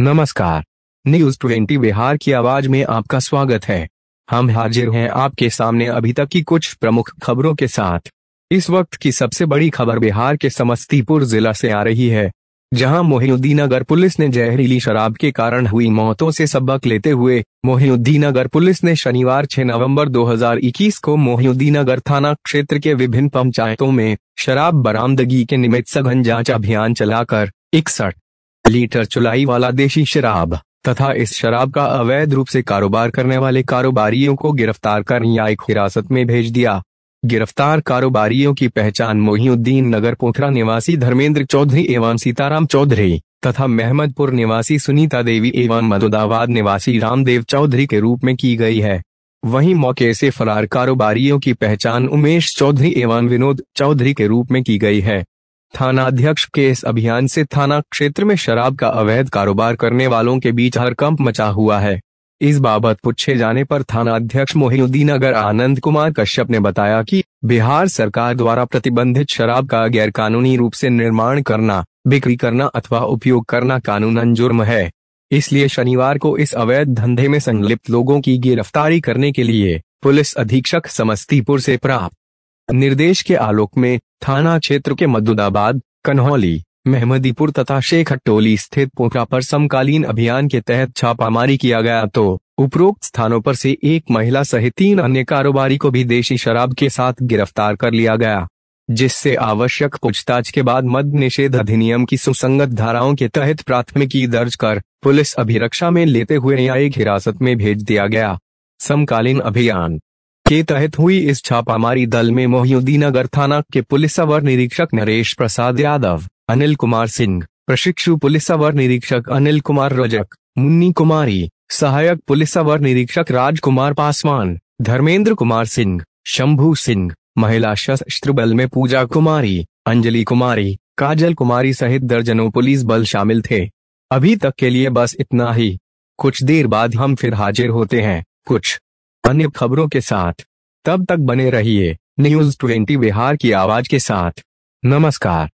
नमस्कार news twenty Bihar की आवाज में आपका स्वागत है हम हाजिर हैं आपके सामने अभी तक की कुछ प्रमुख खबरों के साथ इस वक्त की सबसे बड़ी खबर बिहार के समस्तीपुर जिला से आ रही है जहां नगर पुलिस ने जहरीली शराब के कारण हुई मौतों से सबक लेते हुए नगर पुलिस ने शनिवार 6 नवंबर 2021 को मोहिउद्दीन नगर थाना क्षेत्र के विभिन्न पंचायतों में शराब बरामदगी के निमित्त सघन जांच अभियान चलाकर इकसठ लीटर चुलाई वाला देशी शराब तथा इस शराब का अवैध रूप से कारोबार करने वाले कारोबारियों को गिरफ्तार कर न्यायिक हिरासत में भेज दिया गिरफ्तार कारोबारियों की पहचान मोहिउद्दीन नगर पोखरा निवासी धर्मेंद्र चौधरी एवं सीताराम चौधरी तथा मेहमदपुर निवासी सुनीता देवी एवं मधुदाबाद निवासी रामदेव चौधरी के रूप में की गई है वहीं मौके से फरार कारोबारियों की पहचान उमेश चौधरी एवं विनोद चौधरी के रूप में की गई है थाना अध्यक्ष के इस अभियान से थाना क्षेत्र में शराब का अवैध कारोबार करने वालों के बीच हरकंप मचा हुआ है इस बाबत पूछे जाने पर थाना अध्यक्ष मोहिउद्दीन अगर आनंद कुमार कश्यप ने बताया कि बिहार सरकार द्वारा प्रतिबंधित शराब का गैरकानूनी रूप से निर्माण करना बिक्री करना अथवा उपयोग करना कानूनन जुर्म है इसलिए शनिवार को इस अवैध धंधे में संलिप्त लोगों की गिरफ्तारी करने के लिए पुलिस अधीक्षक समस्तीपुर से प्राप्त निर्देश के आलोक में थाना क्षेत्र के मदुदाबाद कन्हौली मेहमदीपुर तथा शेख हट्टोली स्थित पोखरा पर समकालीन अभियान के तहत छापामारी किया गया तो उपरोक्त स्थानों पर से एक महिला सहित तीन अन्य कारोबारी को भी देशी शराब के साथ गिरफ्तार कर लिया गया जिससे आवश्यक पूछताछ के बाद मद निषेध अधिनियम की सुसंगत धाराओं के तहत प्राथमिकी दर्ज कर पुलिस अभिरक्षा में लेते हुए न्यायिक हिरासत में भेज दिया गया समकालीन अभियान के तहत हुई इस छापामारी दल में मोहिउद्दीनगर थाना के पुलिस अवर निरीक्षक नरेश प्रसाद यादव अनिल कुमार सिंह प्रशिक्षु पुलिस अवर निरीक्षक अनिल कुमार रजक मुन्नी कुमारी सहायक पुलिस अवर निरीक्षक राजकुमार पासवान धर्मेंद्र कुमार सिंह शंभू सिंह महिला सशस्त्र बल में पूजा कुमारी अंजलि कुमारी काजल कुमारी सहित दर्जनों पुलिस बल शामिल थे अभी तक के लिए बस इतना ही कुछ देर बाद हम फिर हाजिर होते हैं कुछ अन्य खबरों के साथ तब तक बने रहिए न्यूज ट्वेंटी बिहार की आवाज के साथ नमस्कार